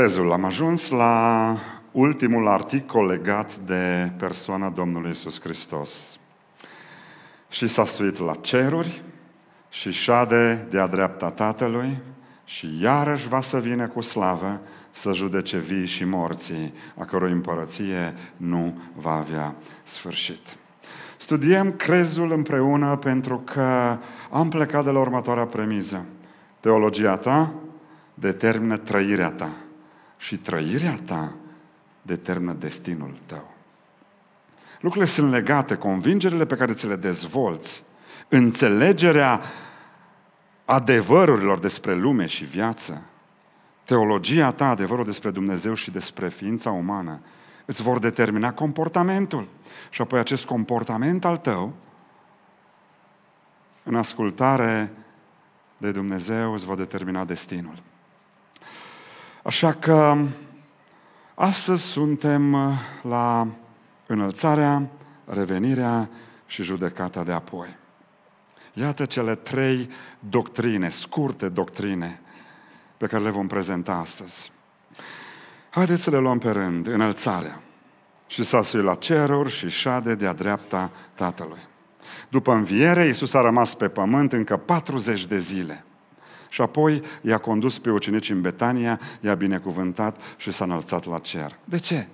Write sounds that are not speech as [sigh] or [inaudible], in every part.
Crezul. Am ajuns la ultimul articol legat de persoana Domnului Isus Hristos. Și s-a suit la ceruri și șade de-a dreapta Tatălui și iarăși va să vină cu slavă să judece vii și morții, a cărui împărăție nu va avea sfârșit. Studiem crezul împreună pentru că am plecat de la următoarea premiză. Teologia ta determină trăirea ta și trăirea ta determină destinul tău. Lucrurile sunt legate, convingerile pe care ți le dezvolți, înțelegerea adevărurilor despre lume și viață, teologia ta, adevărul despre Dumnezeu și despre ființa umană, îți vor determina comportamentul. Și apoi acest comportament al tău, în ascultare de Dumnezeu, îți va determina destinul. Așa că astăzi suntem uh, la înălțarea, revenirea și judecata de apoi. Iată cele trei doctrine, scurte doctrine, pe care le vom prezenta astăzi. Haideți să le luăm pe rând, înălțarea. Și s-a suit la ceruri și șade de-a dreapta Tatălui. După înviere, Iisus a rămas pe pământ încă 40 de zile – și apoi i-a condus pe ucenici în Betania, i-a binecuvântat și s-a înălțat la cer. De ce?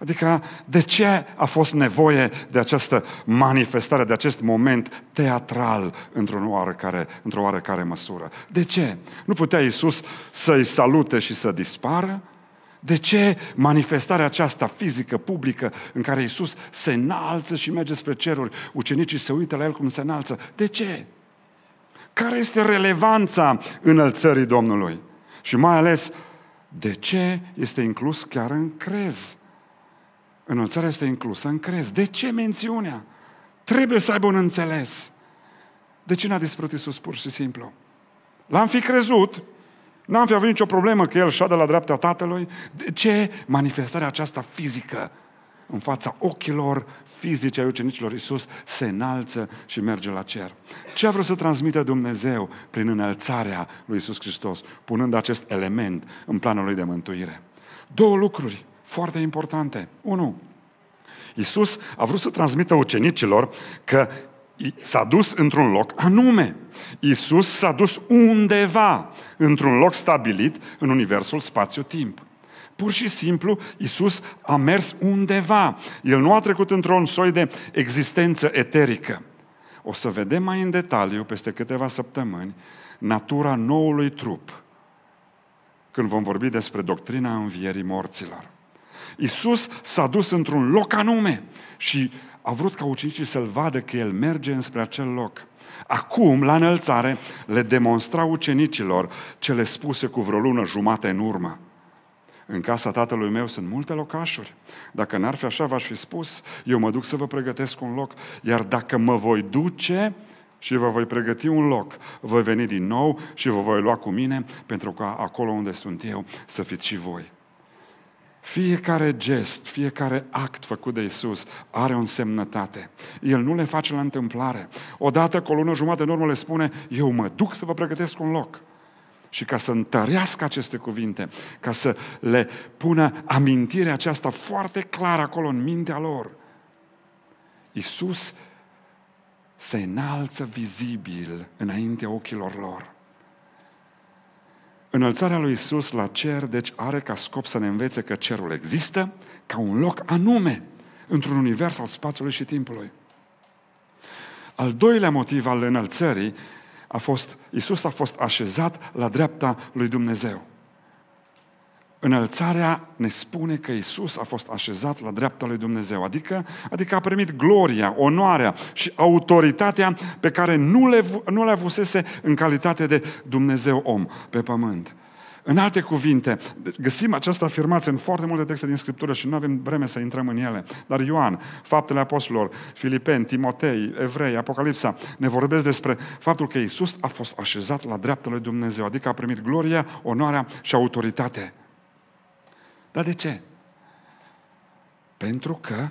Adică, de ce a fost nevoie de această manifestare, de acest moment teatral într-o oarecare, într-o oarecare măsură? De ce? Nu putea Iisus să-i salute și să dispară? De ce manifestarea aceasta fizică, publică, în care Iisus se înalță și merge spre ceruri, ucenicii se uită la El cum se înalță? De ce? Care este relevanța înălțării Domnului? Și mai ales, de ce este inclus chiar în crez? Înălțarea este inclusă în crez. De ce mențiunea? Trebuie să aibă un înțeles. De ce n-a dispărut Iisus pur și simplu? L-am fi crezut, n-am fi avut nicio problemă că El șade la dreapta Tatălui. De ce manifestarea aceasta fizică în fața ochilor fizice ai ucenicilor, Iisus se înalță și merge la cer. Ce a vrut să transmită Dumnezeu prin înălțarea lui Iisus Hristos, punând acest element în planul lui de mântuire? Două lucruri foarte importante. Unu, Iisus a vrut să transmită ucenicilor că s-a dus într-un loc anume. Iisus s-a dus undeva, într-un loc stabilit în universul spațiu-timp. Pur și simplu, Isus a mers undeva. El nu a trecut într-un soi de existență eterică. O să vedem mai în detaliu, peste câteva săptămâni, natura noului trup, când vom vorbi despre doctrina învierii morților. Isus s-a dus într-un loc anume și a vrut ca ucenicii să-l vadă că el merge înspre acel loc. Acum, la înălțare, le demonstra ucenicilor ce le spuse cu vreo lună jumate în urmă. În casa tatălui meu sunt multe locașuri. Dacă n-ar fi așa, v-aș fi spus, eu mă duc să vă pregătesc un loc. Iar dacă mă voi duce și vă voi pregăti un loc, voi veni din nou și vă voi lua cu mine, pentru că acolo unde sunt eu să fiți și voi. Fiecare gest, fiecare act făcut de Isus are o însemnătate. El nu le face la întâmplare. Odată cu o lună jumătate în urmă le spune, eu mă duc să vă pregătesc un loc. Și ca să întărească aceste cuvinte, ca să le pună amintirea aceasta foarte clară acolo în mintea lor, Iisus se înalță vizibil înaintea ochilor lor. Înălțarea lui Isus la cer, deci, are ca scop să ne învețe că cerul există ca un loc anume într-un univers al spațiului și timpului. Al doilea motiv al înălțării a fost, Isus a fost așezat la dreapta lui Dumnezeu. Înălțarea ne spune că Isus a fost așezat la dreapta lui Dumnezeu, adică, adică a primit gloria, onoarea și autoritatea pe care nu le, nu le avusese în calitate de Dumnezeu om pe pământ. În alte cuvinte, găsim această afirmație în foarte multe texte din Scriptură și nu avem vreme să intrăm în ele. Dar Ioan, Faptele Apostolilor, Filipeni, Timotei, Evrei, Apocalipsa, ne vorbesc despre faptul că Isus a fost așezat la dreapta lui Dumnezeu, adică a primit gloria, onoarea și autoritate. Dar de ce? Pentru că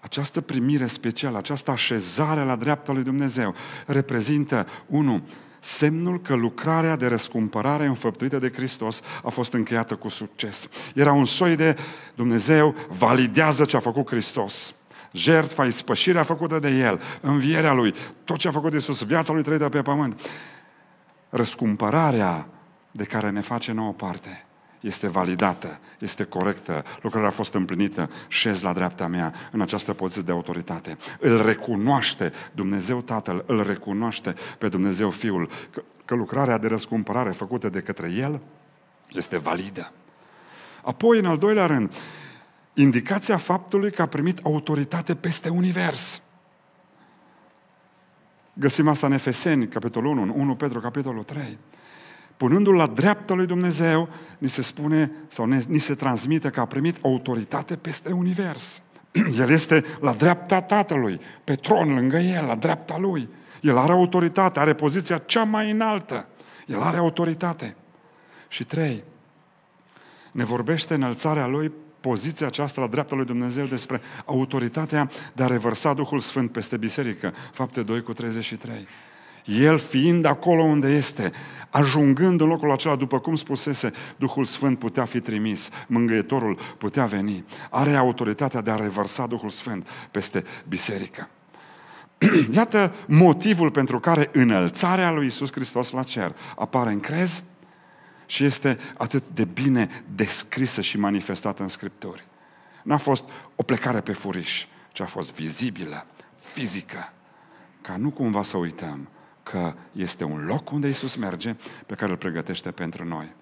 această primire specială, această așezare la dreapta lui Dumnezeu reprezintă, unul, semnul că lucrarea de răscumpărare înfăptuită de Hristos a fost încheiată cu succes. Era un soi de Dumnezeu validează ce a făcut Hristos jertfa, ispășirea făcută de El, învierea Lui, tot ce a făcut Iisus, viața Lui trăită pe pământ, răscumpărarea de care ne face nouă parte este validată, este corectă, lucrarea a fost împlinită, șez la dreapta mea în această poziție de autoritate. Îl recunoaște Dumnezeu Tatăl, îl recunoaște pe Dumnezeu Fiul, că, că lucrarea de răscumpărare făcută de către El este validă. Apoi, în al doilea rând, indicația faptului că a primit autoritate peste univers. Găsim asta în Efeseni, capitolul 1, în 1 Petru, capitolul 3 punându-l la dreapta lui Dumnezeu, ni se spune sau ne, ni se transmite că a primit autoritate peste univers. [clears throat] El este la dreapta Tatălui, pe tron lângă el, la dreapta lui. El are autoritate, are poziția cea mai înaltă. El are autoritate. Și trei, ne vorbește înălțarea lui poziția aceasta la dreapta lui Dumnezeu despre autoritatea de a revărsa Duhul Sfânt peste biserică. Fapte 2 cu 33. El fiind acolo unde este, ajungând în locul acela, după cum spusese, Duhul Sfânt putea fi trimis, mângâietorul putea veni. Are autoritatea de a revărsa Duhul Sfânt peste biserică. [clears throat] Iată motivul pentru care înălțarea lui Isus Hristos la cer apare în crez și este atât de bine descrisă și manifestată în Scripturi. N-a fost o plecare pe furiș, ci a fost vizibilă, fizică, ca nu cumva să uităm că este un loc unde Isus merge, pe care îl pregătește pentru noi.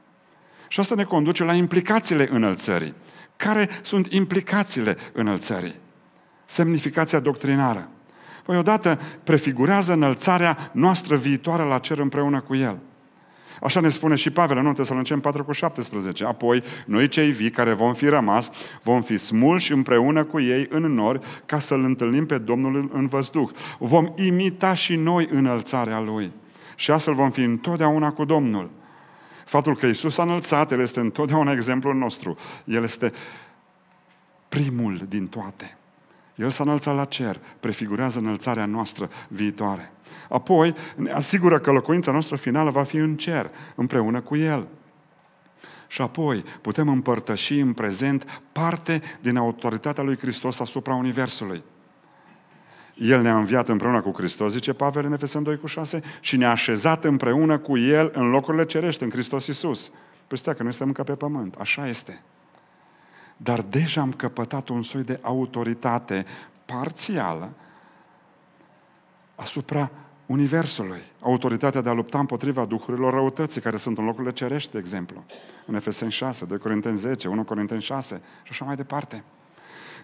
Și asta ne conduce la implicațiile înălțării. Care sunt implicațiile înălțării? Semnificația doctrinară. Păi odată prefigurează înălțarea noastră viitoare la cer împreună cu El – Așa ne spune și Pavel în să Tesalonicen 4 cu 17. Apoi, noi cei vii care vom fi rămas, vom fi smulși împreună cu ei în nori ca să-L întâlnim pe Domnul în văzduh. Vom imita și noi înălțarea Lui. Și astfel vom fi întotdeauna cu Domnul. Faptul că Isus a înălțat, El este întotdeauna exemplul nostru. El este primul din toate. El s-a înălțat la cer, prefigurează înălțarea noastră viitoare. Apoi ne asigură că locuința noastră finală va fi în cer, împreună cu El. Și apoi putem împărtăși în prezent parte din autoritatea lui Hristos asupra Universului. El ne-a înviat împreună cu Hristos, zice Pavel în Efesem 2 cu 6, și ne-a așezat împreună cu El în locurile cerești, în Hristos Iisus. Păi stai, că noi suntem încă pe pământ, așa este. Dar deja am căpătat un soi de autoritate parțială asupra Universului, autoritatea de a lupta împotriva duhurilor răutății care sunt în locurile cerești, de exemplu, în Efeseni 6, 2 Corinteni 10, 1 Corinteni 6 și așa mai departe.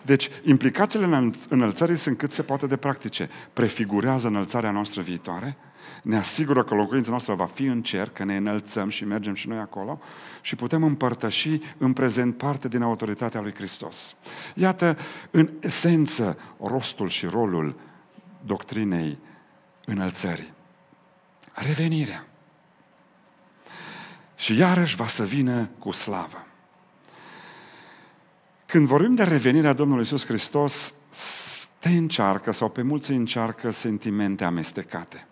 Deci, implicațiile înălțării sunt cât se poate de practice. Prefigurează înălțarea noastră viitoare, ne asigură că locuința noastră va fi în cer, că ne înălțăm și mergem și noi acolo și putem împărtăși în prezent parte din autoritatea lui Hristos. Iată, în esență, rostul și rolul doctrinei înălțării. Revenirea. Și iarăși va să vină cu slavă. Când vorbim de revenirea Domnului Iisus Hristos, te încearcă sau pe mulți încearcă sentimente amestecate.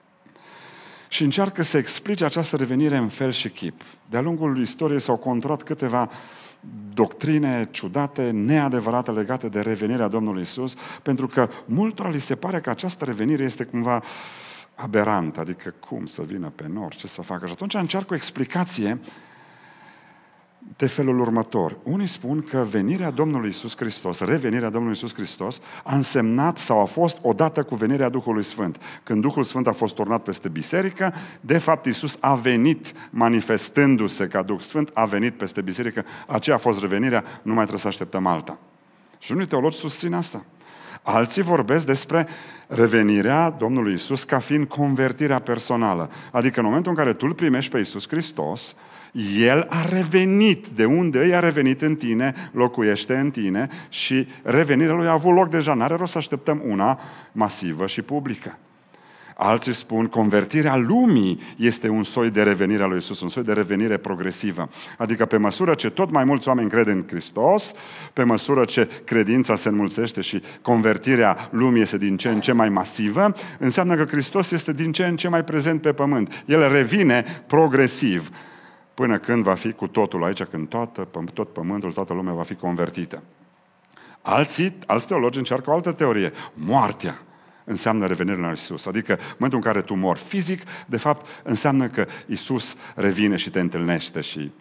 Și încearcă să explice această revenire în fel și chip. De-a lungul istoriei s-au conturat câteva uh, doctrine ciudate, neadevărate legate de revenirea Domnului Isus, pentru că multora li se pare că această revenire este cumva aberantă, adică cum să vină pe nor, ce să facă. Și atunci încearcă o explicație uh, de felul următor. Unii spun că venirea Domnului Isus Hristos, revenirea Domnului Isus Hristos, a însemnat sau a fost odată cu venirea Duhului Sfânt. Când Duhul Sfânt a fost turnat peste biserică, de fapt Isus a venit manifestându-se ca Duh Sfânt, a venit peste biserică, aceea a fost revenirea, nu mai trebuie să așteptăm alta. Și unii teologi susțin asta. Alții vorbesc despre revenirea Domnului Isus ca fiind convertirea personală. Adică în momentul în care tu îl primești pe Isus Hristos, el a revenit. De unde el a revenit în tine, locuiește în tine și revenirea lui a avut loc deja. N-are rost să așteptăm una masivă și publică. Alții spun, convertirea lumii este un soi de revenire a lui Isus, un soi de revenire progresivă. Adică pe măsură ce tot mai mulți oameni cred în Hristos, pe măsură ce credința se înmulțește și convertirea lumii este din ce în ce mai masivă, înseamnă că Hristos este din ce în ce mai prezent pe pământ. El revine progresiv până când va fi cu totul aici, când toată, tot pământul, toată lumea va fi convertită. Alții, alți teologi încearcă o altă teorie. Moartea înseamnă revenirea la Isus. Adică, în momentul în care tu mori fizic, de fapt, înseamnă că Isus revine și te întâlnește și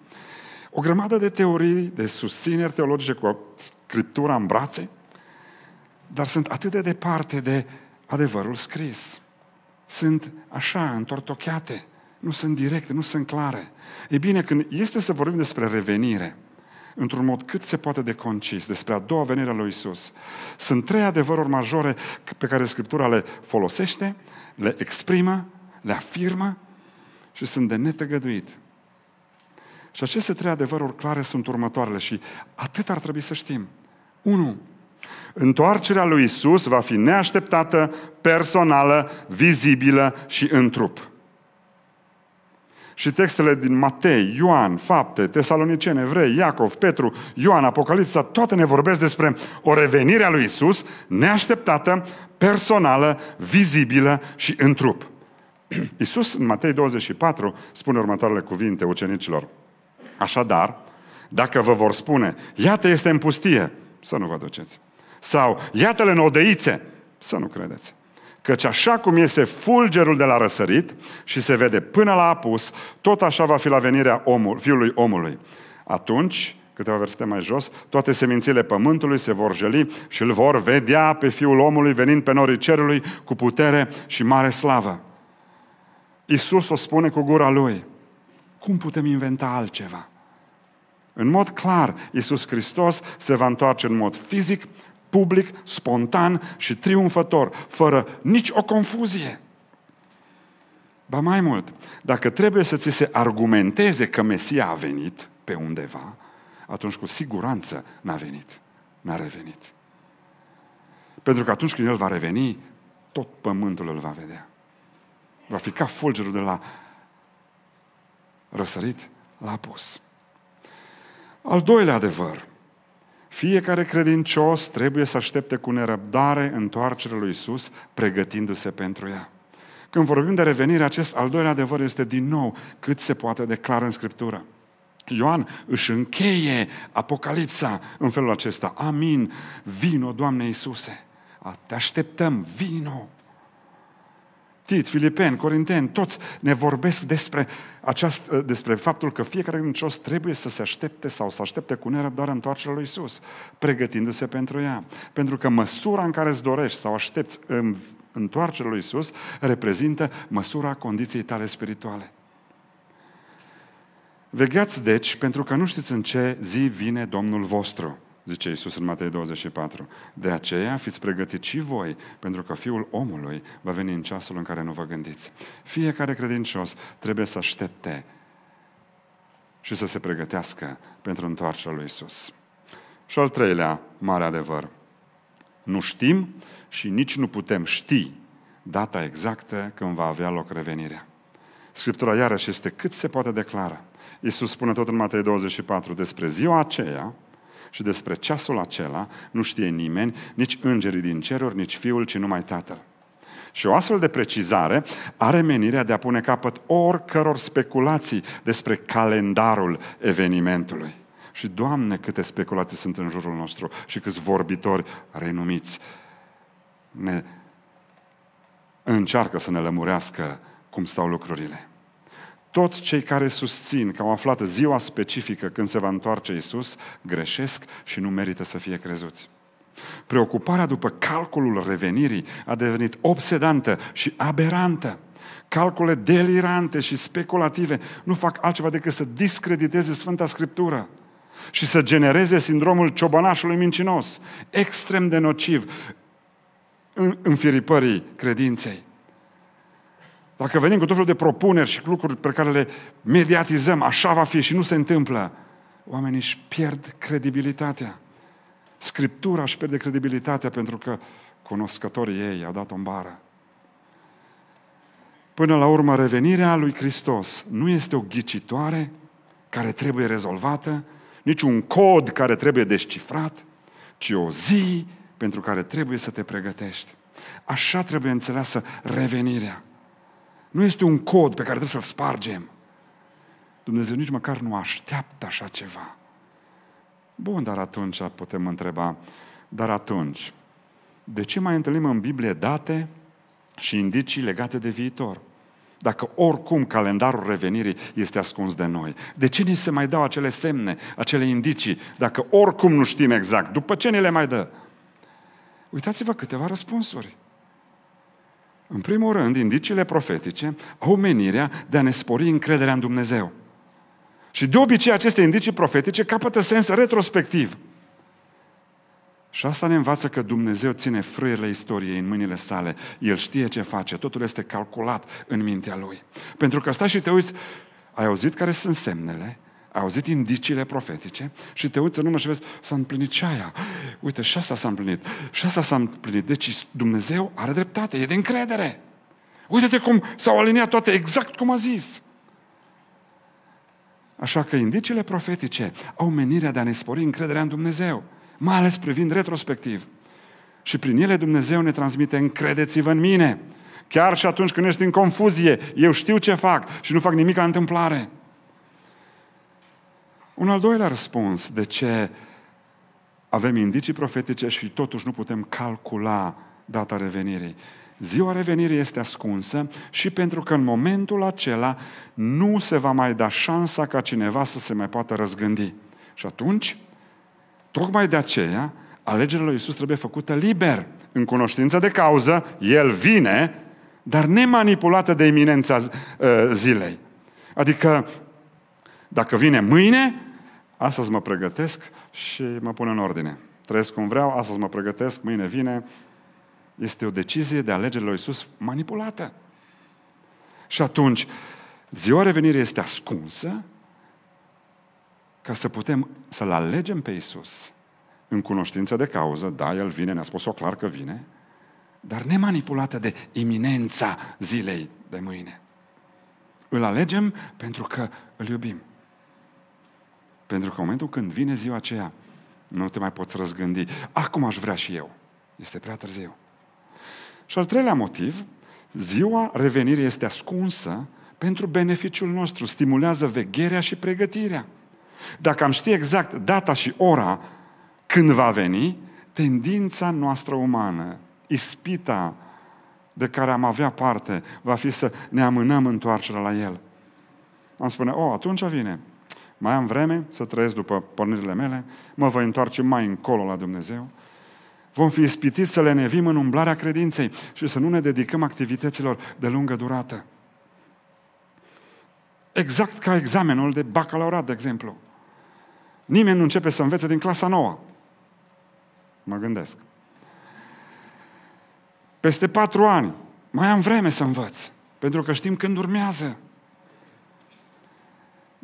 o grămadă de teorii, de susțineri teologice cu Scriptura în brațe, dar sunt atât de departe de adevărul scris. Sunt așa, întortocheate nu sunt directe, nu sunt clare. E bine, când este să vorbim despre revenire, într-un mod cât se poate de concis, despre a doua venire a lui Isus, sunt trei adevăruri majore pe care Scriptura le folosește, le exprimă, le afirmă și sunt de netăgăduit. Și aceste trei adevăruri clare sunt următoarele și atât ar trebui să știm. 1. Întoarcerea lui Isus va fi neașteptată, personală, vizibilă și în trup. Și textele din Matei, Ioan, Fapte, Tesaloniceni, Evrei, Iacov, Petru, Ioan, Apocalipsa, toate ne vorbesc despre o revenire a lui Isus neașteptată, personală, vizibilă și în trup. [clears throat] Isus în Matei 24 spune următoarele cuvinte ucenicilor. Așadar, dacă vă vor spune, iată este în pustie, să nu vă duceți. Sau, iată-le în odeițe, să nu credeți. Căci așa cum iese fulgerul de la răsărit și se vede până la apus, tot așa va fi la venirea omul, fiului omului. Atunci, câteva versete mai jos, toate semințile pământului se vor jeli și îl vor vedea pe fiul omului venind pe norii cerului cu putere și mare slavă. Isus o spune cu gura lui. Cum putem inventa altceva? În mod clar, Isus Hristos se va întoarce în mod fizic, public, spontan și triumfător, fără nici o confuzie. Ba mai mult, dacă trebuie să ți se argumenteze că Mesia a venit pe undeva, atunci cu siguranță n-a venit, n-a revenit. Pentru că atunci când El va reveni, tot pământul îl va vedea. Va fi ca fulgerul de la răsărit la apus. Al doilea adevăr, fiecare credincios trebuie să aștepte cu nerăbdare întoarcerea lui Isus, pregătindu-se pentru ea. Când vorbim de revenire, acest al doilea adevăr este din nou cât se poate declara în Scriptură. Ioan își încheie Apocalipsa în felul acesta. Amin, vino, Doamne Iisuse. Te așteptăm, vino. Tit, Filipeni, Corinteni, toți ne vorbesc despre, aceast, ă, despre faptul că fiecare credincios trebuie să se aștepte sau să aștepte cu nerăbdare întoarcerea lui Isus, pregătindu-se pentru ea. Pentru că măsura în care îți dorești sau aștepți întoarcerea lui Isus reprezintă măsura condiției tale spirituale. Vegheați deci pentru că nu știți în ce zi vine Domnul vostru zice Iisus în Matei 24. De aceea fiți pregătiți și voi, pentru că Fiul omului va veni în ceasul în care nu vă gândiți. Fiecare credincios trebuie să aștepte și să se pregătească pentru întoarcerea lui Iisus. Și al treilea mare adevăr. Nu știm și nici nu putem ști data exactă când va avea loc revenirea. Scriptura iarăși este cât se poate declara. Iisus spune tot în Matei 24 despre ziua aceea, și despre ceasul acela nu știe nimeni, nici îngerii din ceruri, nici fiul, ci numai tatăl. Și o astfel de precizare are menirea de a pune capăt oricăror speculații despre calendarul evenimentului. Și, Doamne, câte speculații sunt în jurul nostru și câți vorbitori renumiți ne încearcă să ne lămurească cum stau lucrurile toți cei care susțin că au aflat ziua specifică când se va întoarce Isus, greșesc și nu merită să fie crezuți. Preocuparea după calculul revenirii a devenit obsedantă și aberantă. Calcule delirante și speculative nu fac altceva decât să discrediteze Sfânta Scriptură și să genereze sindromul ciobănașului mincinos, extrem de nociv în înfiripării credinței. Dacă venim cu tot felul de propuneri și lucruri pe care le mediatizăm, așa va fi și nu se întâmplă, oamenii își pierd credibilitatea. Scriptura își pierde credibilitatea pentru că cunoscătorii ei au dat-o în bară. Până la urmă, revenirea lui Hristos nu este o ghicitoare care trebuie rezolvată, nici un cod care trebuie descifrat, ci o zi pentru care trebuie să te pregătești. Așa trebuie înțeleasă revenirea. Nu este un cod pe care trebuie să-l spargem. Dumnezeu nici măcar nu așteaptă așa ceva. Bun, dar atunci putem întreba, dar atunci, de ce mai întâlnim în Biblie date și indicii legate de viitor? Dacă oricum calendarul revenirii este ascuns de noi, de ce ni se mai dau acele semne, acele indicii, dacă oricum nu știm exact, după ce ni le mai dă? Uitați-vă câteva răspunsuri. În primul rând, indiciile profetice au menirea de a ne spori încrederea în Dumnezeu. Și de obicei aceste indicii profetice capătă sens retrospectiv. Și asta ne învață că Dumnezeu ține frâierile istoriei în mâinile sale. El știe ce face, totul este calculat în mintea lui. Pentru că stai și te uiți, ai auzit care sunt semnele, auzit indiciile profetice și te uiți în urmă și vezi, s-a împlinit și aia. Uite, și asta s-a împlinit. Și asta s-a împlinit. Deci Dumnezeu are dreptate, e de încredere. Uite-te cum s-au aliniat toate exact cum a zis. Așa că indiciile profetice au menirea de a ne spori încrederea în Dumnezeu, mai ales privind retrospectiv. Și prin ele Dumnezeu ne transmite încredeți-vă în mine. Chiar și atunci când ești în confuzie, eu știu ce fac și nu fac nimic la întâmplare. Un al doilea răspuns de ce avem indicii profetice și totuși nu putem calcula data revenirii. Ziua revenirii este ascunsă și pentru că în momentul acela nu se va mai da șansa ca cineva să se mai poată răzgândi. Și atunci, tocmai de aceea, alegerea lui Iisus trebuie făcută liber, în cunoștință de cauză, El vine, dar nemanipulată de iminența uh, zilei. Adică, dacă vine mâine, astăzi mă pregătesc și mă pun în ordine. Trăiesc cum vreau, astăzi mă pregătesc, mâine vine. Este o decizie de alegerile lui Iisus manipulată. Și atunci, ziua revenirii este ascunsă ca să putem să-L alegem pe Iisus în cunoștință de cauză, da, El vine, ne-a spus-o clar că vine, dar nemanipulată de iminența zilei de mâine. Îl alegem pentru că îl iubim. Pentru că în momentul când vine ziua aceea, nu te mai poți răzgândi. Acum aș vrea și eu. Este prea târziu. Și al treilea motiv, ziua revenirii este ascunsă pentru beneficiul nostru. Stimulează vegherea și pregătirea. Dacă am ști exact data și ora când va veni, tendința noastră umană, ispita de care am avea parte, va fi să ne amânăm întoarcerea la El. Am spune, o, oh, atunci vine mai am vreme să trăiesc după pornirile mele, mă voi întoarce mai încolo la Dumnezeu. Vom fi ispitiți să le nevim în umblarea credinței și să nu ne dedicăm activităților de lungă durată. Exact ca examenul de bacalaureat, de exemplu. Nimeni nu începe să învețe din clasa nouă. Mă gândesc. Peste patru ani mai am vreme să învăț, pentru că știm când urmează.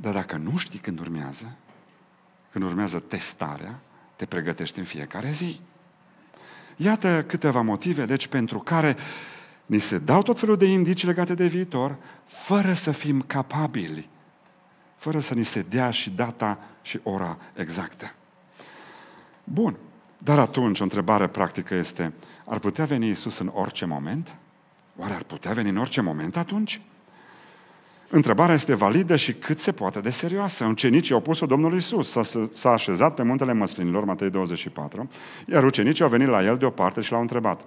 Dar dacă nu știi când urmează, când urmează testarea, te pregătești în fiecare zi. Iată câteva motive, deci, pentru care ni se dau tot felul de indicii legate de viitor, fără să fim capabili, fără să ni se dea și data și ora exactă. Bun. Dar atunci, o întrebare practică este, ar putea veni Isus în orice moment? Oare ar putea veni în orice moment atunci? Întrebarea este validă și cât se poate de serioasă. Ucenicii au pus-o Domnului Iisus. S-a, s-a așezat pe muntele măslinilor, Matei 24, iar ucenicii au venit la el deoparte și l-au întrebat.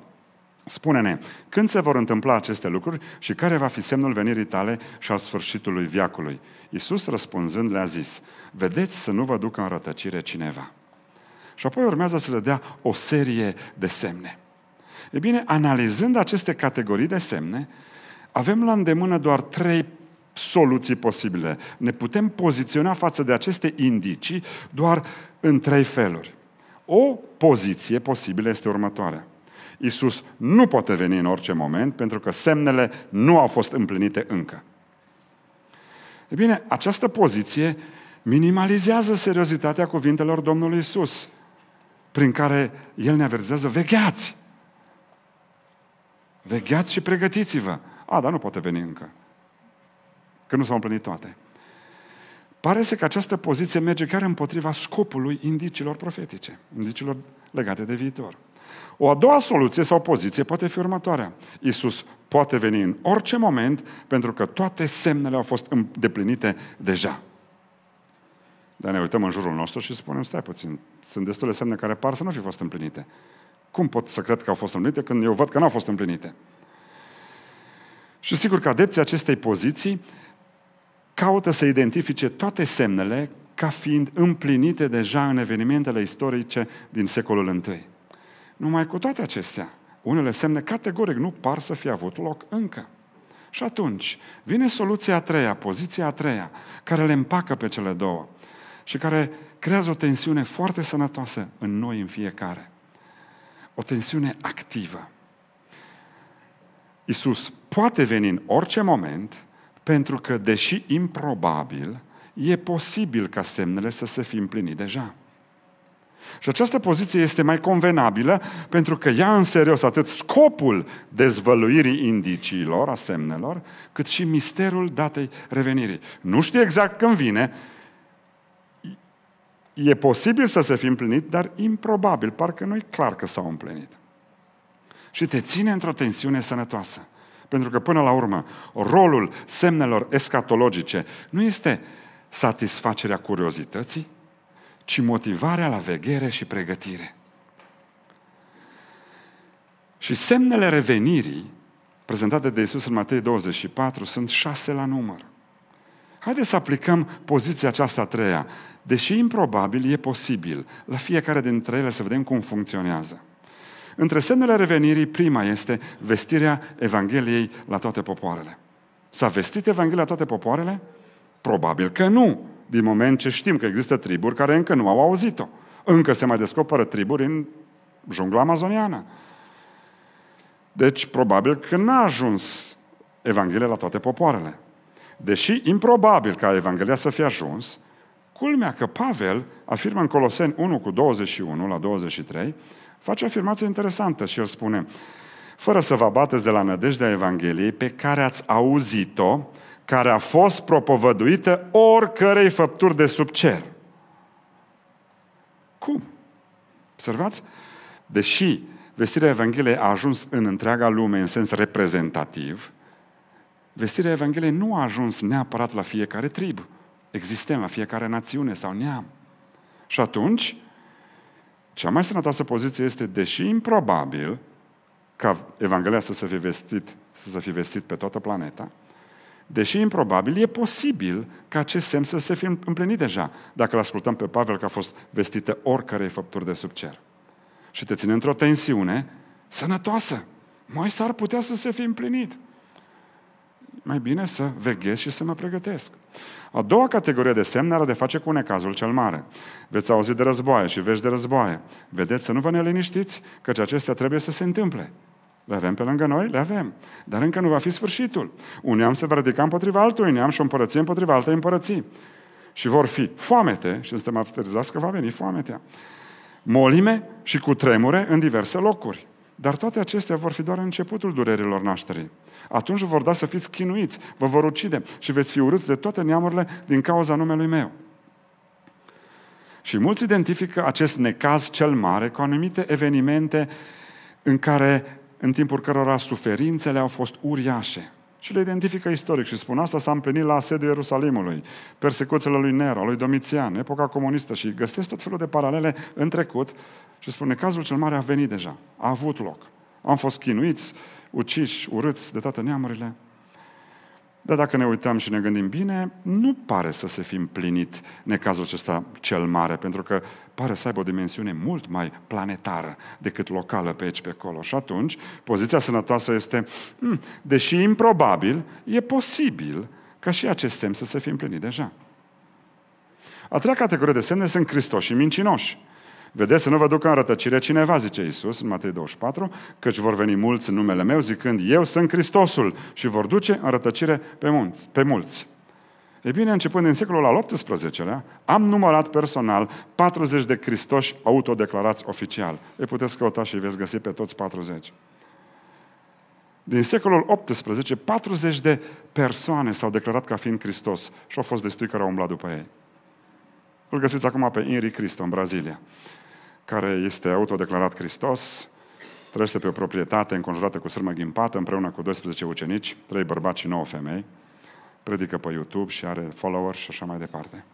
Spune-ne, când se vor întâmpla aceste lucruri și care va fi semnul venirii tale și al sfârșitului viacului? Iisus răspunzând le-a zis, vedeți să nu vă ducă în rătăcire cineva. Și apoi urmează să le dea o serie de semne. E bine, analizând aceste categorii de semne, avem la îndemână doar trei soluții posibile. Ne putem poziționa față de aceste indicii doar în trei feluri. O poziție posibilă este următoarea. Isus nu poate veni în orice moment pentru că semnele nu au fost împlinite încă. E bine, această poziție minimalizează seriozitatea cuvintelor Domnului Isus, prin care El ne avertizează, vegheați! Vegheați și pregătiți-vă! A, dar nu poate veni încă. Că nu s-au împlinit toate. Pare să că această poziție merge chiar împotriva scopului indiciilor profetice, indiciilor legate de viitor. O a doua soluție sau poziție poate fi următoarea. Iisus poate veni în orice moment pentru că toate semnele au fost îndeplinite deja. Dar ne uităm în jurul nostru și spunem, stai puțin, sunt destule semne care par să nu fi fost împlinite. Cum pot să cred că au fost împlinite când eu văd că nu au fost împlinite? Și sigur că adepții acestei poziții caută să identifice toate semnele ca fiind împlinite deja în evenimentele istorice din secolul I. Numai cu toate acestea, unele semne categoric nu par să fie avut loc încă. Și atunci vine soluția a treia, poziția a treia, care le împacă pe cele două și care creează o tensiune foarte sănătoasă în noi, în fiecare. O tensiune activă. Isus poate veni în orice moment pentru că, deși improbabil, e posibil ca semnele să se fi împlinit deja. Și această poziție este mai convenabilă pentru că ia în serios atât scopul dezvăluirii indiciilor, a semnelor, cât și misterul datei revenirii. Nu știe exact când vine, e posibil să se fi împlinit, dar improbabil, parcă nu-i clar că s-au împlinit. Și te ține într-o tensiune sănătoasă. Pentru că, până la urmă, rolul semnelor escatologice nu este satisfacerea curiozității, ci motivarea la veghere și pregătire. Și semnele revenirii prezentate de Isus în Matei 24 sunt șase la număr. Haideți să aplicăm poziția aceasta a treia. Deși improbabil, e posibil. La fiecare dintre ele să vedem cum funcționează. Între semnele revenirii, prima este vestirea Evangheliei la toate popoarele. S-a vestit Evanghelia la toate popoarele? Probabil că nu, din moment ce știm că există triburi care încă nu au auzit-o. Încă se mai descoperă triburi în jungla amazoniană. Deci, probabil că n-a ajuns Evanghelia la toate popoarele. Deși improbabil ca Evanghelia să fie ajuns, culmea că Pavel afirmă în Coloseni 1 cu 21 la 23, Face o afirmație interesantă și o spune, fără să vă bateți de la nădejdea Evangheliei pe care ați auzit-o, care a fost propovăduită oricărei făpturi de sub cer. Cum? Observați? Deși vestirea Evangheliei a ajuns în întreaga lume în sens reprezentativ, vestirea Evangheliei nu a ajuns neapărat la fiecare trib Existem la fiecare națiune sau neam. Și atunci, cea mai sănătoasă poziție este, deși improbabil ca Evanghelia să se fi vestit, să se fi vestit pe toată planeta, deși improbabil, e posibil ca acest semn să se fi împlinit deja, dacă îl ascultăm pe Pavel că a fost vestită oricărei făpturi de sub cer. Și te ține într-o tensiune sănătoasă. Mai s-ar putea să se fi împlinit mai bine să veghez și să mă pregătesc. A doua categorie de semne are de face cu necazul cel mare. Veți auzi de războaie și vești de războaie. Vedeți să nu vă liniștiți, căci acestea trebuie să se întâmple. Le avem pe lângă noi? Le avem. Dar încă nu va fi sfârșitul. Un neam se va ridica împotriva altui neam și o împărăție împotriva altei împărății. Și vor fi foamete, și suntem avertizați că va veni foametea, molime și cu tremure în diverse locuri. Dar toate acestea vor fi doar începutul durerilor nașterii. Atunci vor da să fiți chinuiți, vă vor ucide și veți fi urâți de toate neamurile din cauza numelui meu. Și mulți identifică acest necaz cel mare cu anumite evenimente în care, în timpul cărora suferințele au fost uriașe. Și le identifică istoric și spun, asta s-a împlinit la sediul Ierusalimului, persecuțiile lui Nero, lui Domitian, epoca comunistă și găsesc tot felul de paralele în trecut și spune, cazul cel mare a venit deja, a avut loc. Am fost chinuiți, uciși, urâți de toate neamurile. Dar dacă ne uităm și ne gândim bine, nu pare să se fi împlinit necazul acesta cel mare, pentru că pare să aibă o dimensiune mult mai planetară decât locală pe aici, pe acolo. Și atunci, poziția sănătoasă este, hmm, deși improbabil, e posibil ca și acest semn să se fi împlinit deja. A treia categorie de semne sunt cristoși și mincinoși. Vedeți să nu vă ducă în rătăcire cineva, zice Iisus în Matei 24, căci vor veni mulți în numele meu zicând, eu sunt Hristosul și vor duce în rătăcire pe, munți, pe mulți. E bine, începând din secolul al XVIII-lea, am numărat personal 40 de Hristoși autodeclarați oficial. Îi puteți căuta și îi veți găsi pe toți 40. Din secolul XVIII, 40 de persoane s-au declarat ca fiind Hristos și au fost destui care au umblat după ei. Îl găsiți acum pe Henri Cristo în Brazilia care este autodeclarat Hristos, trăiește pe o proprietate înconjurată cu sârmă ghimpată, împreună cu 12 ucenici, 3 bărbați și 9 femei, predică pe YouTube și are followers și așa mai departe.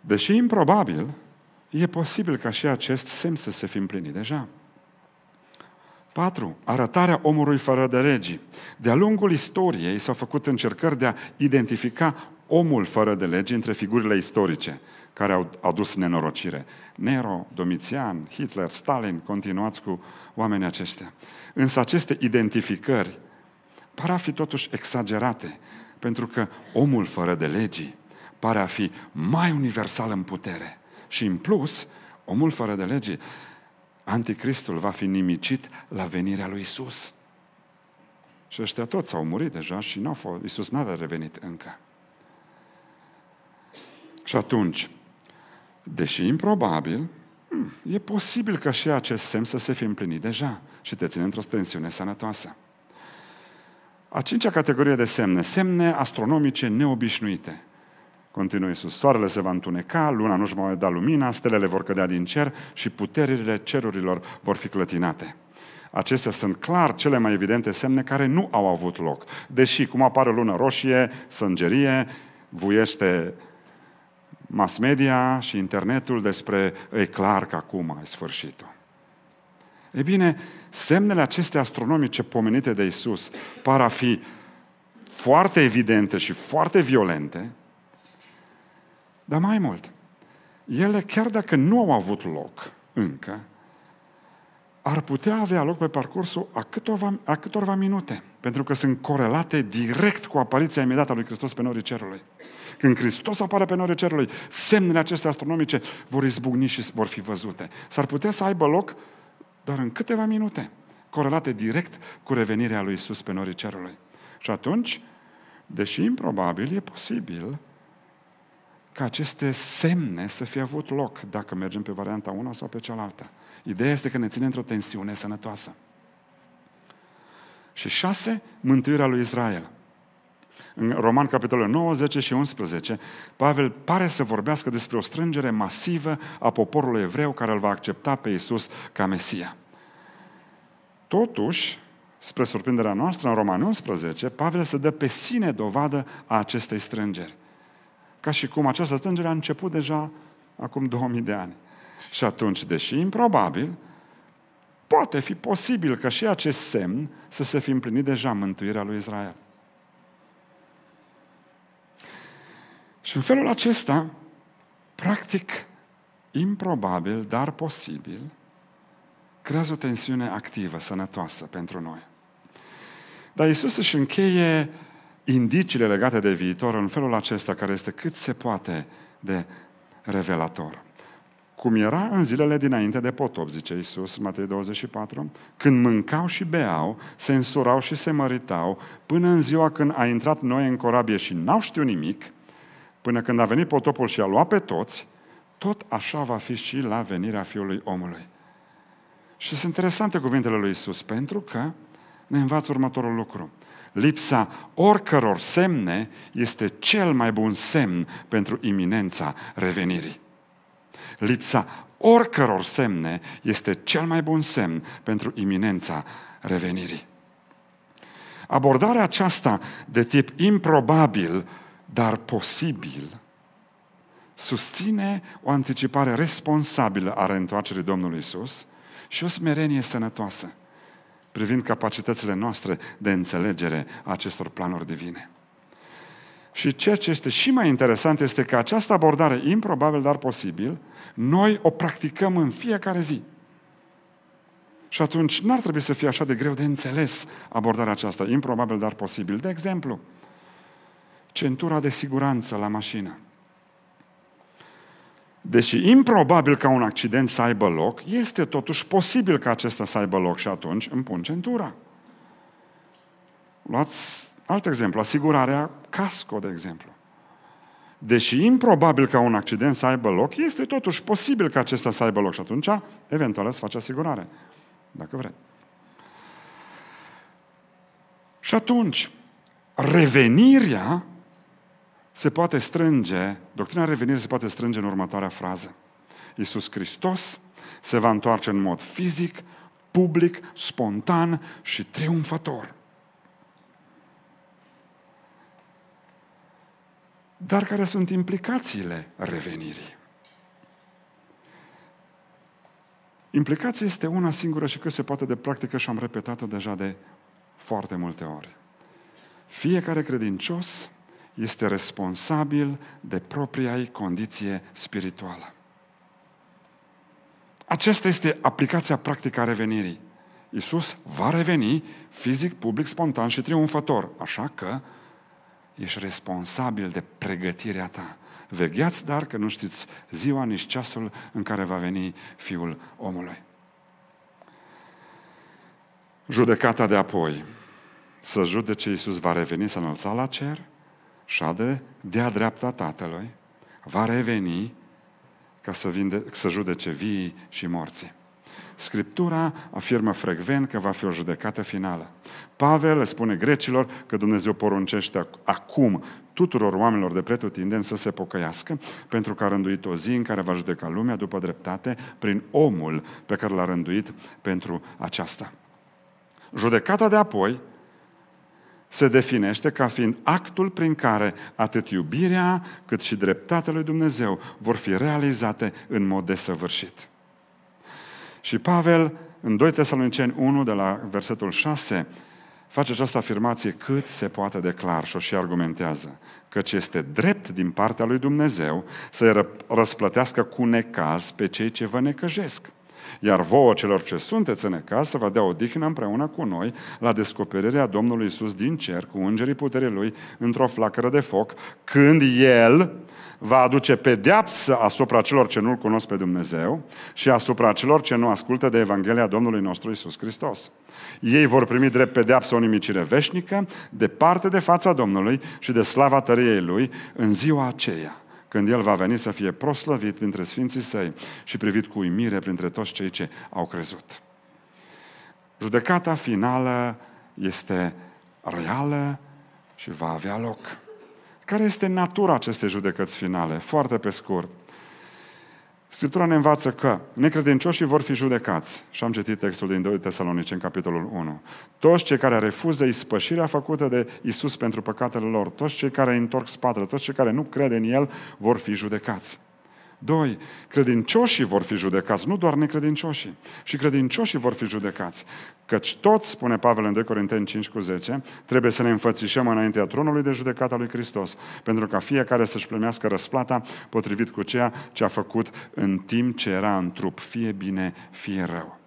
Deși improbabil, e posibil ca și acest semn să se fi împlinit deja. 4. Arătarea omului fără de regii. De-a lungul istoriei s-au făcut încercări de a identifica omul fără de lege între figurile istorice care au adus nenorocire. Nero, Domitian, Hitler, Stalin, continuați cu oamenii aceștia. Însă aceste identificări par a fi totuși exagerate, pentru că omul fără de legii pare a fi mai universal în putere. Și în plus, omul fără de legii, anticristul va fi nimicit la venirea lui Isus. Și ăștia toți au murit deja și nu au fost, Iisus n-a revenit încă. Și atunci, deși improbabil, hmm, e posibil ca și acest semn să se fi împlinit deja și te ține într-o tensiune sănătoasă. A cincea categorie de semne, semne astronomice neobișnuite. Continuă Iisus, soarele se va întuneca, luna nu-și va mai da lumina, stelele vor cădea din cer și puterile cerurilor vor fi clătinate. Acestea sunt clar cele mai evidente semne care nu au avut loc. Deși, cum apare o lună roșie, sângerie, vuiește mass media și internetul despre e clar că acum e sfârșitul. E bine, semnele acestea astronomice pomenite de Isus par a fi foarte evidente și foarte violente, dar mai mult, ele chiar dacă nu au avut loc încă, ar putea avea loc pe parcursul a câtorva, a câtorva minute – pentru că sunt corelate direct cu apariția imediată a lui Hristos pe norii cerului. Când Hristos apare pe norii cerului, semnele acestea astronomice vor izbucni și vor fi văzute. S-ar putea să aibă loc doar în câteva minute, corelate direct cu revenirea lui Isus pe norii cerului. Și atunci, deși improbabil, e posibil ca aceste semne să fie avut loc dacă mergem pe varianta una sau pe cealaltă. Ideea este că ne ține într-o tensiune sănătoasă. Și șase, mântuirea lui Israel. În Roman, capitolul 9, 10 și 11, Pavel pare să vorbească despre o strângere masivă a poporului evreu care îl va accepta pe Isus ca Mesia. Totuși, spre surprinderea noastră, în Roman 11, Pavel se dă pe sine dovadă a acestei strângeri. Ca și cum această strângere a început deja acum 2000 de ani. Și atunci, deși improbabil, poate fi posibil că și acest semn să se fi împlinit deja mântuirea lui Israel. Și în felul acesta, practic, improbabil, dar posibil, creează o tensiune activă, sănătoasă pentru noi. Dar Isus își încheie indiciile legate de viitor în felul acesta, care este cât se poate de revelator cum era în zilele dinainte de potop, zice Iisus, Matei 24, când mâncau și beau, se însurau și se măritau, până în ziua când a intrat noi în corabie și n-au știut nimic, până când a venit potopul și a luat pe toți, tot așa va fi și la venirea Fiului Omului. Și sunt interesante cuvintele lui Isus, pentru că ne învață următorul lucru. Lipsa oricăror semne este cel mai bun semn pentru iminența revenirii lipsa oricăror semne este cel mai bun semn pentru iminența revenirii. Abordarea aceasta de tip improbabil, dar posibil, susține o anticipare responsabilă a reîntoarcerii Domnului Isus și o smerenie sănătoasă privind capacitățile noastre de înțelegere a acestor planuri divine. Și ceea ce este și mai interesant este că această abordare, improbabil, dar posibil, noi o practicăm în fiecare zi. Și atunci n-ar trebui să fie așa de greu de înțeles abordarea aceasta, improbabil, dar posibil. De exemplu, centura de siguranță la mașină. Deși improbabil ca un accident să aibă loc, este totuși posibil ca acesta să aibă loc și atunci îmi pun centura. Luați Alt exemplu, asigurarea casco, de exemplu. Deși improbabil ca un accident să aibă loc, este totuși posibil ca acesta să aibă loc și atunci, eventual, să faci asigurare, dacă vrei. Și atunci, revenirea se poate strânge, doctrina revenirii se poate strânge în următoarea frază. Iisus Hristos se va întoarce în mod fizic, public, spontan și triumfător. dar care sunt implicațiile revenirii. Implicația este una singură și cât se poate de practică și am repetat-o deja de foarte multe ori. Fiecare credincios este responsabil de propria ei condiție spirituală. Aceasta este aplicația practică a revenirii. Iisus va reveni fizic, public, spontan și triumfător, așa că ești responsabil de pregătirea ta. Vegheați, dar că nu știți ziua, nici ceasul în care va veni Fiul omului. Judecata de apoi. Să judece Iisus va reveni să înălța la cer, șade de-a dreapta Tatălui, va reveni ca să, vinde, să judece vii și morții. Scriptura afirmă frecvent că va fi o judecată finală. Pavel le spune grecilor că Dumnezeu poruncește acum tuturor oamenilor de pretutindeni să se pocăiască, pentru că a rânduit o zi în care va judeca lumea după dreptate prin omul pe care l-a rânduit pentru aceasta. Judecata de apoi se definește ca fiind actul prin care atât iubirea cât și dreptatea lui Dumnezeu vor fi realizate în mod desăvârșit. Și Pavel, în 2 Tesaloniceni 1, de la versetul 6, face această afirmație cât se poate de clar și o și argumentează. Căci este drept din partea lui Dumnezeu să-i răsplătească cu necaz pe cei ce vă necăjesc. Iar vouă celor ce sunteți în casă vă dea odihnă împreună cu noi la descoperirea Domnului Isus din cer cu îngerii puterii Lui într-o flacără de foc când El va aduce pedeapsă asupra celor ce nu-L cunosc pe Dumnezeu și asupra celor ce nu ascultă de Evanghelia Domnului nostru Isus Hristos. Ei vor primi drept pedeapsă o nimicire veșnică, departe de fața Domnului și de slava tăriei Lui în ziua aceea când El va veni să fie proslăvit printre Sfinții Săi și privit cu uimire printre toți cei ce au crezut. Judecata finală este reală și va avea loc. Care este natura acestei judecăți finale? Foarte pe scurt. Scriptura ne învață că necredincioșii vor fi judecați. Și am citit textul din 2 Tesalonice în capitolul 1. Toți cei care refuză ispășirea făcută de Isus pentru păcatele lor, toți cei care întorc spatele, toți cei care nu cred în El, vor fi judecați. Doi, credincioșii vor fi judecați, nu doar necredincioșii. Și credincioșii vor fi judecați. Căci toți, spune Pavel în 2 Corinteni 5 cu 10, trebuie să ne înfățișăm înaintea tronului de judecată lui Hristos, pentru ca fiecare să-și plămească răsplata potrivit cu ceea ce a făcut în timp ce era în trup, fie bine, fie rău.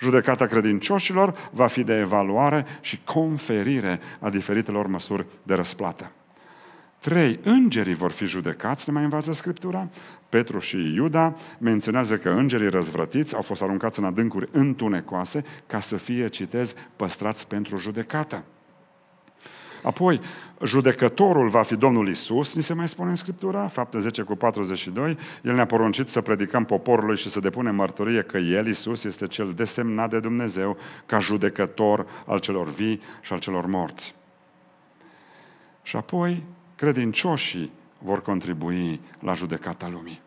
Judecata credincioșilor va fi de evaluare și conferire a diferitelor măsuri de răsplată. Trei îngerii vor fi judecați, ne mai învață Scriptura. Petru și Iuda menționează că îngerii răzvrătiți au fost aruncați în adâncuri întunecoase ca să fie, citez, păstrați pentru judecată. Apoi, judecătorul va fi Domnul Isus, ni se mai spune în Scriptura, fapte 10 cu 42, El ne-a poruncit să predicăm poporului și să depunem mărturie că El, Isus, este Cel desemnat de Dumnezeu ca judecător al celor vii și al celor morți. Și apoi, credincioșii vor contribui la judecata lumii.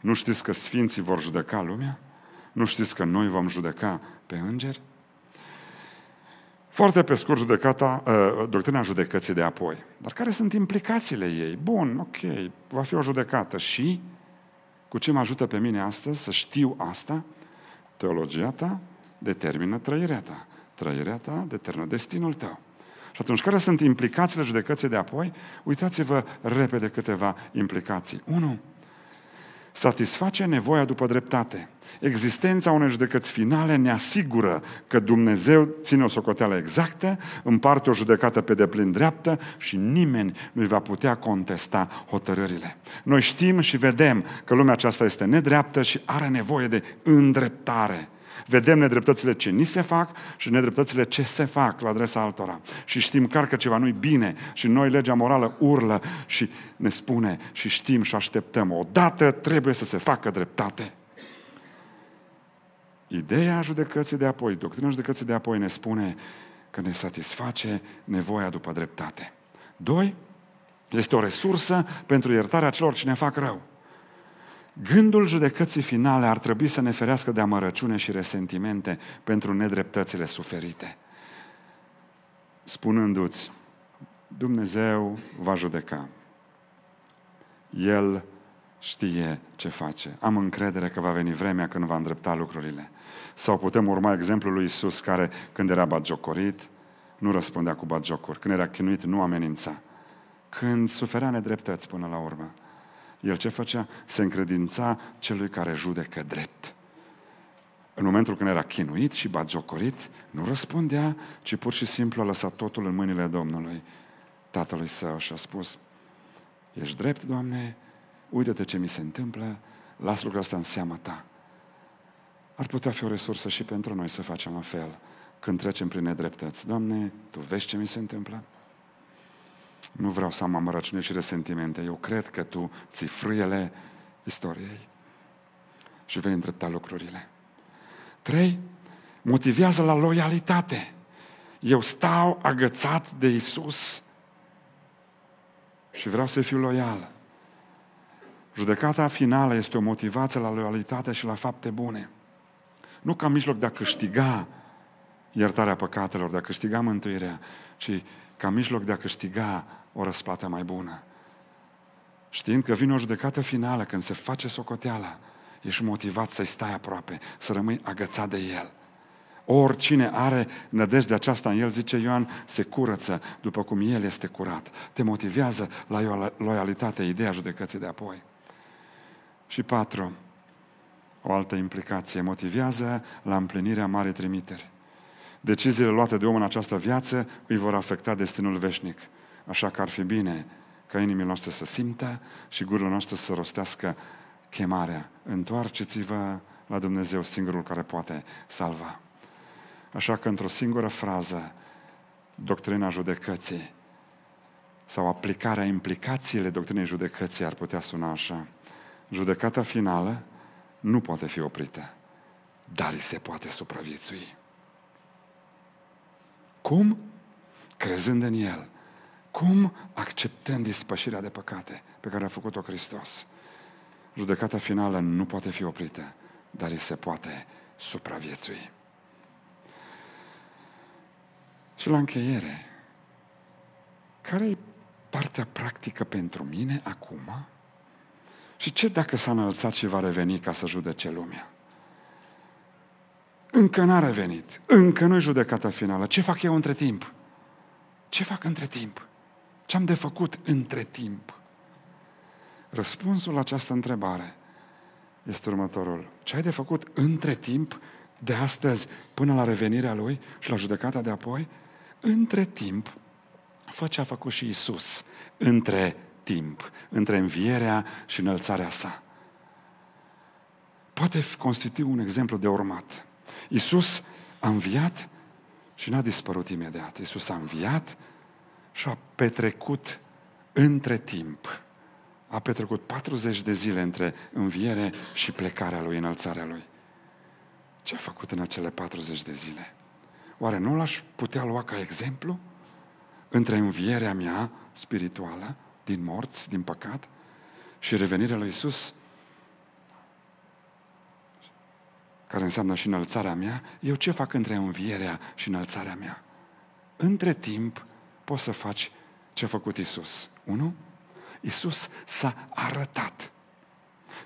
Nu știți că sfinții vor judeca lumea? Nu știți că noi vom judeca pe îngeri? Foarte pe scurt, judecata, ă, doctrina judecății de apoi. Dar care sunt implicațiile ei? Bun, ok, va fi o judecată. Și cu ce mă ajută pe mine astăzi să știu asta? Teologia ta determină trăirea ta. Trăirea ta determină destinul tău. Și atunci, care sunt implicațiile judecății de apoi? Uitați-vă repede câteva implicații. 1 satisface nevoia după dreptate. Existența unei judecăți finale ne asigură că Dumnezeu ține o socoteală exactă, împarte o judecată pe deplin dreaptă și nimeni nu va putea contesta hotărârile. Noi știm și vedem că lumea aceasta este nedreaptă și are nevoie de îndreptare vedem nedreptățile ce ni se fac și nedreptățile ce se fac la adresa altora. Și știm clar că ceva nu-i bine și noi legea morală urlă și ne spune și știm și așteptăm. Odată trebuie să se facă dreptate. Ideea judecății de apoi, doctrina judecății de apoi ne spune că ne satisface nevoia după dreptate. Doi, este o resursă pentru iertarea celor ce ne fac rău. Gândul judecății finale ar trebui să ne ferească de amărăciune și resentimente pentru nedreptățile suferite. Spunându-ți, Dumnezeu va judeca. El știe ce face. Am încredere că va veni vremea când va îndrepta lucrurile. Sau putem urma exemplul lui Isus care, când era bagiocorit, nu răspundea cu bagiocuri. Când era chinuit, nu amenința. Când suferea nedreptăți până la urmă el ce făcea? Se încredința celui care judecă drept. În momentul când era chinuit și bagiocorit, nu răspundea, ci pur și simplu a lăsat totul în mâinile Domnului, tatălui său, și a spus, Ești drept, Doamne, uite-te ce mi se întâmplă, las lucrul ăsta în seama Ta. Ar putea fi o resursă și pentru noi să facem în fel, când trecem prin nedreptăți. Doamne, Tu vezi ce mi se întâmplă? Nu vreau să am amărăciune și resentimente. Eu cred că tu ții frâiele istoriei și vei îndrepta lucrurile. Trei, motivează la loialitate. Eu stau agățat de Isus și vreau să fiu loial. Judecata finală este o motivație la loialitate și la fapte bune. Nu ca mijloc de a câștiga iertarea păcatelor, de a câștiga mântuirea, ci ca mijloc de a câștiga o răsplată mai bună. Știind că vine o judecată finală când se face socoteala, ești motivat să-i stai aproape, să rămâi agățat de el. Oricine are nădejdea aceasta în el, zice Ioan, se curăță după cum el este curat. Te motivează la loialitate, ideea judecății de apoi. Și patru, o altă implicație, motivează la împlinirea marii trimiteri deciziile luate de om în această viață îi vor afecta destinul veșnic. Așa că ar fi bine ca inimile noastre să simtă și gurile noastre să rostească chemarea. Întoarceți-vă la Dumnezeu singurul care poate salva. Așa că într-o singură frază, doctrina judecății sau aplicarea, implicațiile doctrinei judecății ar putea suna așa. Judecata finală nu poate fi oprită, dar îi se poate supraviețui. Cum? Crezând în El. Cum? Acceptând dispășirea de păcate pe care a făcut-o Hristos. Judecata finală nu poate fi oprită, dar îi se poate supraviețui. Și la încheiere, care e partea practică pentru mine acum? Și ce dacă s-a înălțat și va reveni ca să judece lumea? Încă n-a revenit. Încă nu-i judecata finală. Ce fac eu între timp? Ce fac între timp? Ce am de făcut între timp? Răspunsul la această întrebare este următorul. Ce ai de făcut între timp de astăzi până la revenirea lui și la judecata de apoi? Între timp, fă ce a făcut și Isus. Între timp, între învierea și înălțarea sa. Poate constitui un exemplu de urmat. Iisus a înviat și n-a dispărut imediat. Iisus a înviat și a petrecut între timp. A petrecut 40 de zile între înviere și plecarea lui, înălțarea lui. Ce a făcut în acele 40 de zile? Oare nu l-aș putea lua ca exemplu? Între învierea mea spirituală, din morți, din păcat, și revenirea lui Isus care înseamnă și înălțarea mea, eu ce fac între învierea și înălțarea mea? Între timp poți să faci ce a făcut Isus. Unu, Isus s-a arătat.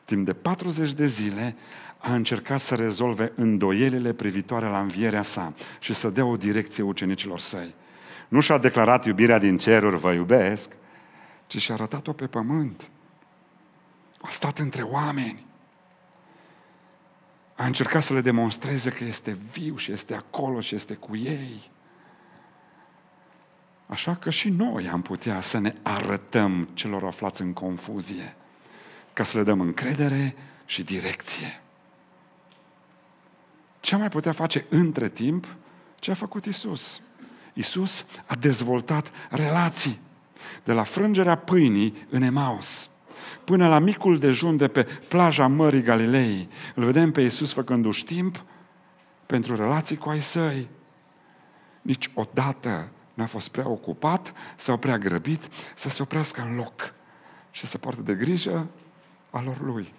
Timp de 40 de zile a încercat să rezolve îndoielile privitoare la învierea sa și să dea o direcție ucenicilor săi. Nu și-a declarat iubirea din ceruri, vă iubesc, ci și-a arătat-o pe pământ. A stat între oameni a încercat să le demonstreze că este viu și este acolo și este cu ei. Așa că și noi am putea să ne arătăm celor aflați în confuzie, ca să le dăm încredere și direcție. Ce mai putea face între timp? Ce a făcut Isus? Isus a dezvoltat relații. De la frângerea pâinii în Emaus, până la micul dejun de pe plaja Mării Galilei. Îl vedem pe Iisus făcându-și timp pentru relații cu ai săi. Nici odată n-a fost prea ocupat sau prea grăbit să se oprească în loc și să poartă de grijă a lor lui.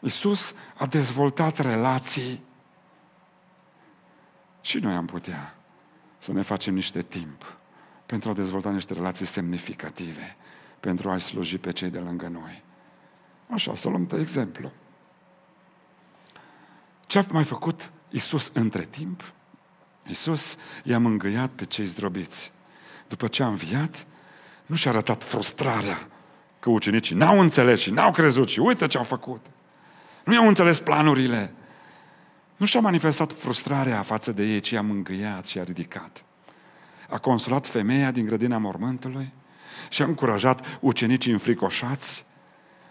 Iisus a dezvoltat relații și noi am putea să ne facem niște timp pentru a dezvolta niște relații semnificative, pentru a-i sluji pe cei de lângă noi. Așa, să luăm de exemplu. Ce a mai făcut Isus între timp? Isus i-a mângâiat pe cei zdrobiți. După ce a înviat, nu și-a arătat frustrarea că ucenicii n-au înțeles și n-au crezut și uite ce au făcut. Nu i-au înțeles planurile. Nu și-a manifestat frustrarea față de ei, ci i-a mângâiat și i-a ridicat a consolat femeia din grădina mormântului și a încurajat ucenicii înfricoșați,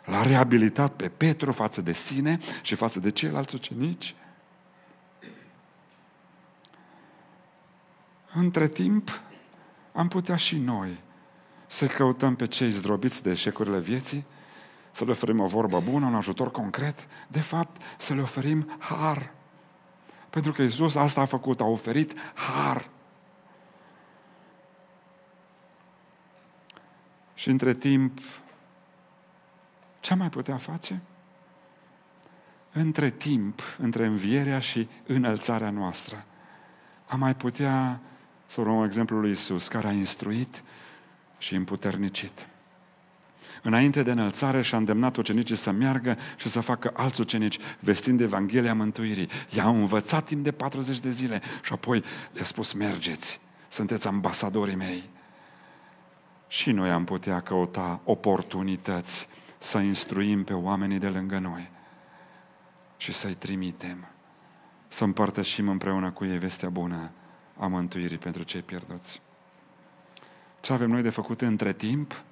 l-a reabilitat pe Petru față de sine și față de ceilalți ucenici. Între timp, am putea și noi să căutăm pe cei zdrobiți de eșecurile vieții, să le oferim o vorbă bună, un ajutor concret, de fapt, să le oferim har. Pentru că Isus asta a făcut, a oferit har. Și între timp, ce mai putea face? Între timp, între învierea și înălțarea noastră, a mai putea să luăm exemplul lui Isus, care a instruit și împuternicit. Înainte de înălțare și-a îndemnat ucenicii să meargă și să facă alți ucenici, vestind Evanghelia Mântuirii. I-a învățat timp de 40 de zile și apoi le-a spus, mergeți, sunteți ambasadorii mei și noi am putea căuta oportunități să instruim pe oamenii de lângă noi și să-i trimitem, să împărtășim împreună cu ei vestea bună a mântuirii pentru cei pierduți. Ce avem noi de făcut între timp,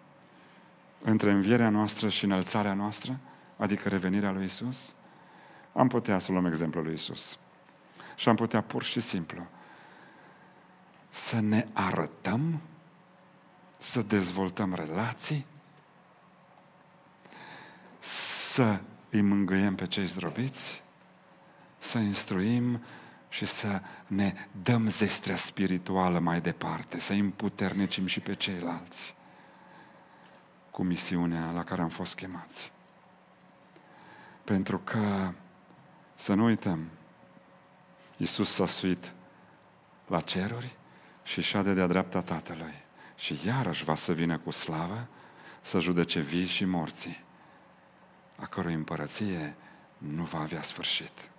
între învierea noastră și înălțarea noastră, adică revenirea lui Isus? Am putea să luăm exemplul lui Isus. Și am putea pur și simplu să ne arătăm să dezvoltăm relații, să îi mângâiem pe cei zdrobiți, să instruim și să ne dăm zestrea spirituală mai departe, să împuternicim și pe ceilalți cu misiunea la care am fost chemați. Pentru că, să nu uităm, Iisus s-a suit la ceruri și șade de-a dreapta Tatălui și iarăși va să vină cu slavă să judece vii și morții, a cărui împărăție nu va avea sfârșit.